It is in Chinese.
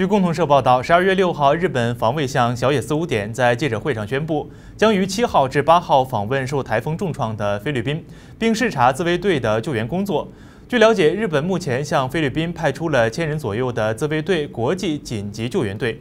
据共同社报道，十二月六号，日本防卫相小野寺五典在记者会上宣布，将于七号至八号访问受台风重创的菲律宾，并视察自卫队的救援工作。据了解，日本目前向菲律宾派出了千人左右的自卫队国际紧急救援队。